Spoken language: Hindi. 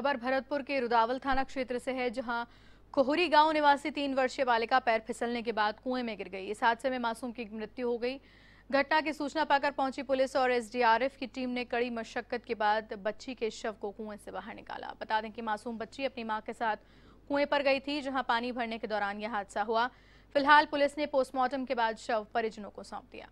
खबर भरतपुर के रुदावल थाना क्षेत्र से है जहां कोहरी गांव निवासी तीन वर्षीय बालिका पैर फिसलने के बाद कुएं में गिर गई इस हादसे में मासूम की मृत्यु हो गई घटना की सूचना पाकर पहुंची पुलिस और एसडीआरएफ की टीम ने कड़ी मशक्कत के बाद बच्ची के शव को कुएं से बाहर निकाला बता दें कि मासूम बच्ची अपनी मां के साथ कुएं पर गई थी जहां पानी भरने के दौरान यह हादसा हुआ फिलहाल पुलिस ने पोस्टमार्टम के बाद शव परिजनों को सौंप दिया